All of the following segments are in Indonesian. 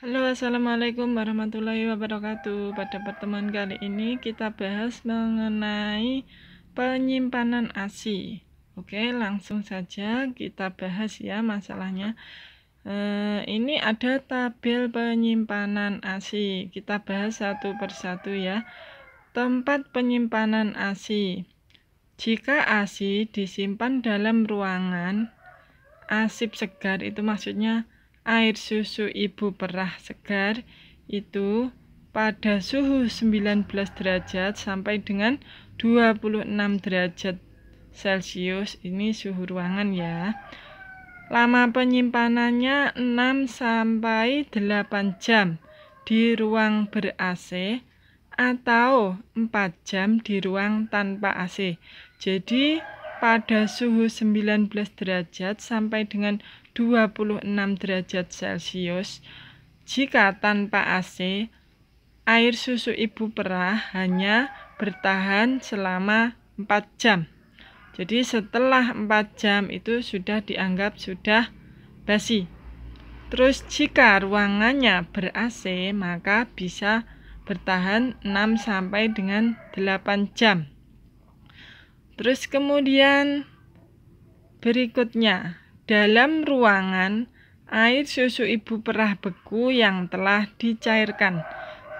Halo assalamualaikum warahmatullahi wabarakatuh Pada pertemuan kali ini kita bahas mengenai penyimpanan ASI Oke langsung saja kita bahas ya masalahnya e, Ini ada tabel penyimpanan ASI Kita bahas satu persatu ya Tempat penyimpanan ASI Jika ASI disimpan dalam ruangan Asip segar itu maksudnya air susu ibu perah segar itu pada suhu 19 derajat sampai dengan 26 derajat Celcius ini suhu ruangan ya. Lama penyimpanannya 6 sampai 8 jam di ruang ber-AC atau 4 jam di ruang tanpa AC. Jadi pada suhu 19 derajat sampai dengan 26 derajat Celcius jika tanpa AC air susu ibu perah hanya bertahan selama 4 jam. Jadi setelah 4 jam itu sudah dianggap sudah basi. Terus jika ruangannya ber-AC maka bisa bertahan 6 sampai dengan 8 jam. Terus kemudian berikutnya dalam ruangan, air susu ibu perah beku yang telah dicairkan.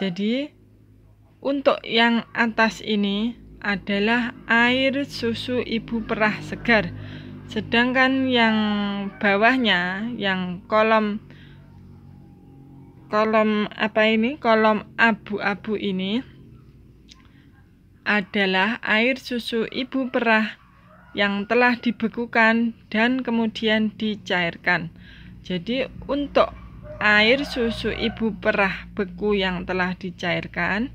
Jadi, untuk yang atas ini adalah air susu ibu perah segar. Sedangkan yang bawahnya, yang kolom kolom apa ini? Kolom abu-abu ini adalah air susu ibu perah yang telah dibekukan dan kemudian dicairkan. Jadi untuk air susu ibu perah beku yang telah dicairkan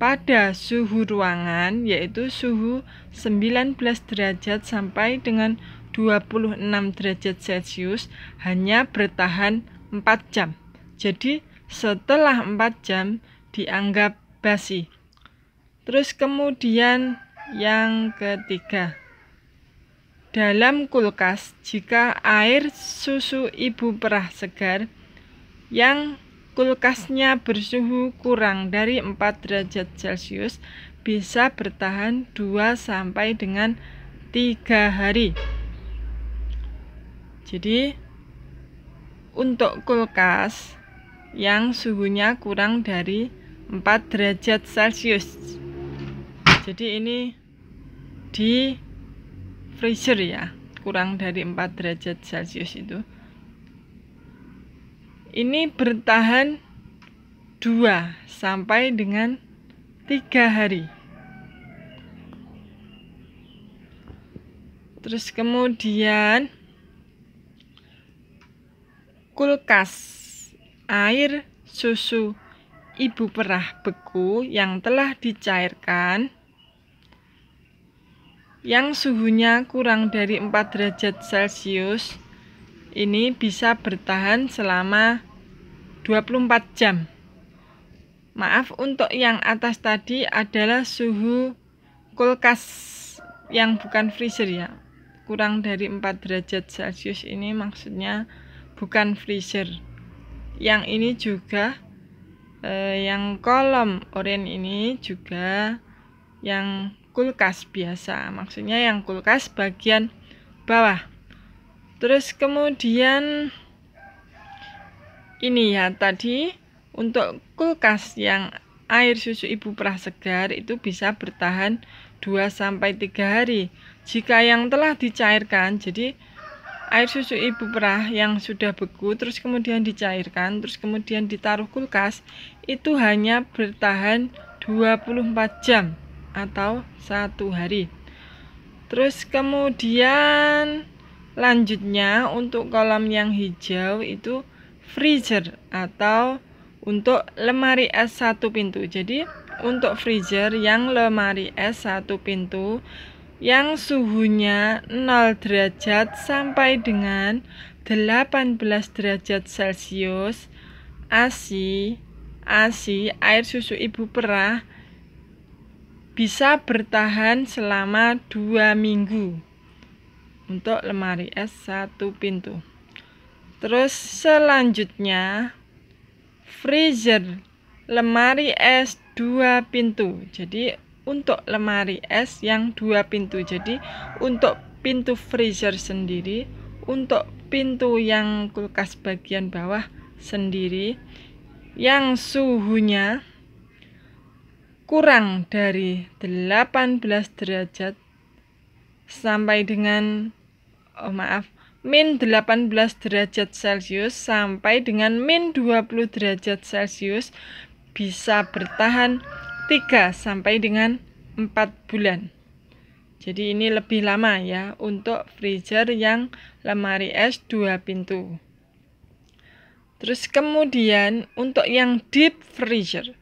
pada suhu ruangan yaitu suhu 19 derajat sampai dengan 26 derajat Celcius hanya bertahan 4 jam. Jadi setelah 4 jam dianggap basi. Terus kemudian yang ketiga dalam kulkas jika air susu ibu perah segar yang kulkasnya bersuhu kurang dari 4 derajat Celcius bisa bertahan 2 sampai dengan 3 hari. Jadi untuk kulkas yang suhunya kurang dari 4 derajat Celcius. Jadi ini di freezer ya kurang dari 4 derajat celcius itu ini bertahan 2 sampai dengan 3 hari terus kemudian kulkas air susu ibu perah beku yang telah dicairkan yang suhunya kurang dari 4 derajat Celcius ini bisa bertahan selama 24 jam. Maaf untuk yang atas tadi adalah suhu kulkas yang bukan freezer ya. Kurang dari 4 derajat Celcius ini maksudnya bukan freezer. Yang ini juga eh, yang kolom oranye ini juga yang kulkas biasa maksudnya yang kulkas bagian bawah terus kemudian ini ya tadi untuk kulkas yang air susu ibu perah segar itu bisa bertahan 2 sampai 3 hari. Jika yang telah dicairkan, jadi air susu ibu perah yang sudah beku terus kemudian dicairkan, terus kemudian ditaruh kulkas, itu hanya bertahan 24 jam atau satu hari. Terus kemudian lanjutnya untuk kolam yang hijau itu freezer atau untuk lemari es satu pintu. Jadi untuk freezer yang lemari es satu pintu yang suhunya 0 derajat sampai dengan 18 derajat Celcius, ASI, ASI air susu ibu perah bisa bertahan selama dua minggu untuk lemari es satu pintu terus selanjutnya freezer lemari es dua pintu jadi untuk lemari es yang dua pintu jadi untuk pintu freezer sendiri untuk pintu yang kulkas bagian bawah sendiri yang suhunya kurang dari 18 derajat sampai dengan oh maaf min 18 derajat celcius sampai dengan min 20 derajat celcius bisa bertahan 3 sampai dengan 4 bulan jadi ini lebih lama ya untuk freezer yang lemari es 2 pintu terus kemudian untuk yang deep freezer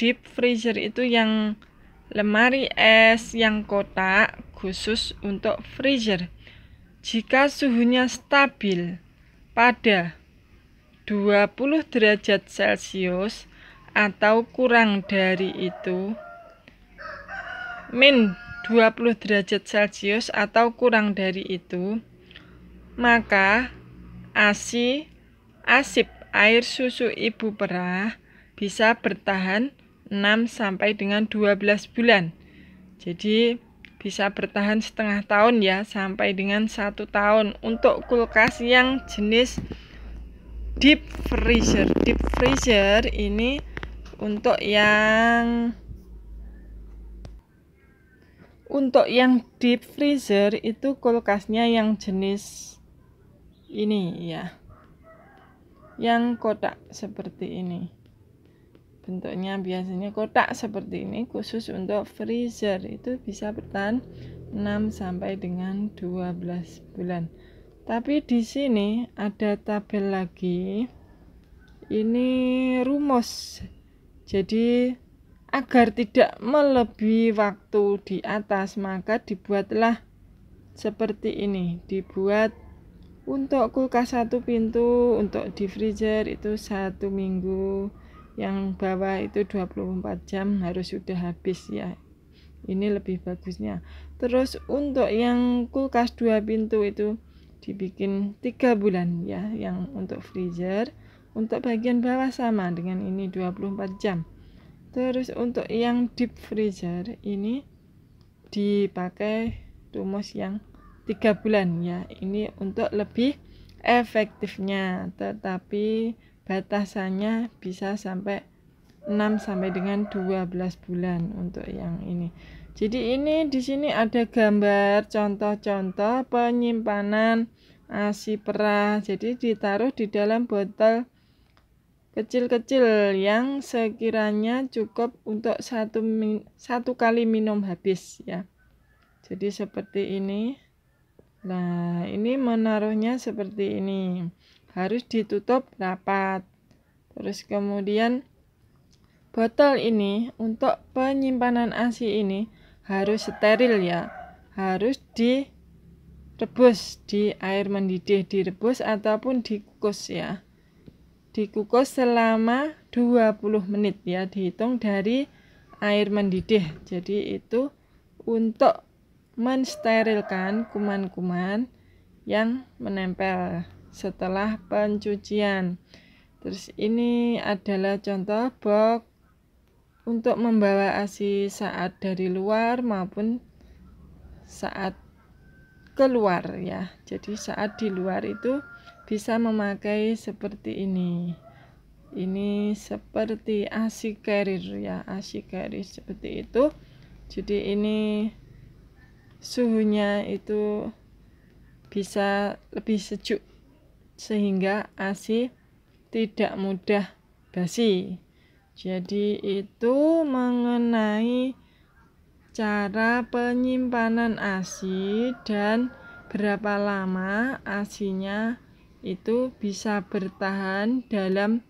deep freezer itu yang lemari es yang kotak khusus untuk freezer. Jika suhunya stabil pada 20 derajat Celcius atau kurang dari itu, min 20 derajat Celcius atau kurang dari itu, maka ASI asip air susu ibu perah bisa bertahan 6 sampai dengan 12 bulan. Jadi bisa bertahan setengah tahun ya sampai dengan satu tahun untuk kulkas yang jenis deep freezer. Deep freezer ini untuk yang untuk yang deep freezer itu kulkasnya yang jenis ini ya. Yang kotak seperti ini bentuknya biasanya kotak seperti ini khusus untuk freezer itu bisa bertahan 6 sampai dengan 12 bulan tapi di sini ada tabel lagi ini rumus jadi agar tidak melebihi waktu di atas maka dibuatlah seperti ini dibuat untuk kulkas satu pintu untuk di freezer itu satu minggu yang bawah itu 24 jam harus sudah habis ya ini lebih bagusnya terus untuk yang kulkas dua pintu itu dibikin tiga bulan ya yang untuk freezer untuk bagian bawah sama dengan ini 24 jam terus untuk yang deep freezer ini dipakai rumus yang tiga bulan ya ini untuk lebih efektifnya tetapi batasannya bisa sampai 6 sampai dengan 12 bulan untuk yang ini. Jadi ini di sini ada gambar contoh-contoh penyimpanan asi perah. Jadi ditaruh di dalam botol kecil-kecil yang sekiranya cukup untuk satu, satu kali minum habis ya. Jadi seperti ini. Nah, ini menaruhnya seperti ini harus ditutup rapat. Terus kemudian botol ini untuk penyimpanan ASI ini harus steril ya. Harus direbus di air mendidih, direbus ataupun dikukus ya. Dikukus selama 20 menit ya, dihitung dari air mendidih. Jadi itu untuk mensterilkan kuman-kuman yang menempel setelah pencucian. Terus ini adalah contoh box untuk membawa ASI saat dari luar maupun saat keluar ya. Jadi saat di luar itu bisa memakai seperti ini. Ini seperti ASI carrier ya, ASI carrier seperti itu. Jadi ini suhunya itu bisa lebih sejuk sehingga ASI tidak mudah basi. Jadi itu mengenai cara penyimpanan ASI dan berapa lama ASINYA itu bisa bertahan dalam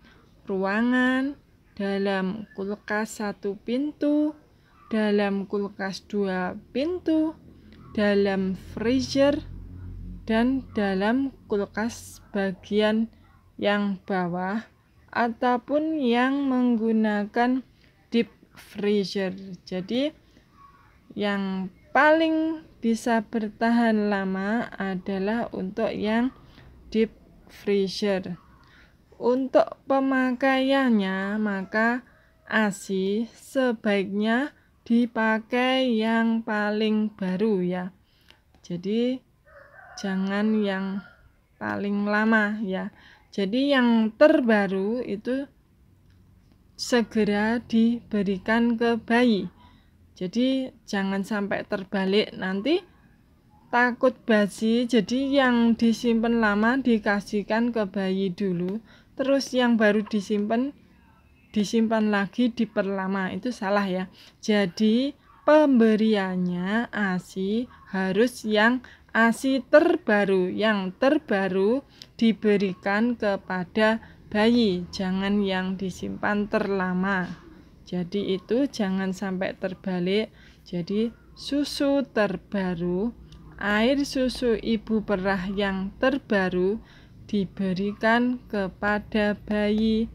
ruangan, dalam kulkas satu pintu, dalam kulkas dua pintu, dalam freezer, dan dalam kulkas bagian yang bawah ataupun yang menggunakan deep freezer. Jadi yang paling bisa bertahan lama adalah untuk yang deep freezer. Untuk pemakaiannya maka ASI sebaiknya dipakai yang paling baru ya. Jadi jangan yang paling lama ya jadi yang terbaru itu segera diberikan ke bayi jadi jangan sampai terbalik nanti takut basi jadi yang disimpan lama dikasihkan ke bayi dulu terus yang baru disimpan disimpan lagi diperlama itu salah ya jadi pemberiannya ASI harus yang ASI terbaru yang terbaru diberikan kepada bayi, jangan yang disimpan terlama. Jadi itu jangan sampai terbalik. Jadi susu terbaru, air susu ibu perah yang terbaru diberikan kepada bayi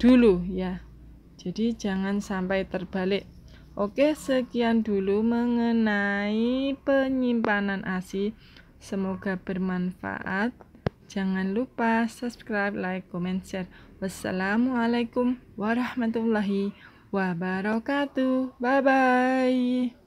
dulu ya. Jadi jangan sampai terbalik. Oke, sekian dulu mengenai penyimpanan ASI. Semoga bermanfaat. Jangan lupa subscribe, like, comment, share. Wassalamualaikum warahmatullahi wabarakatuh. Bye bye.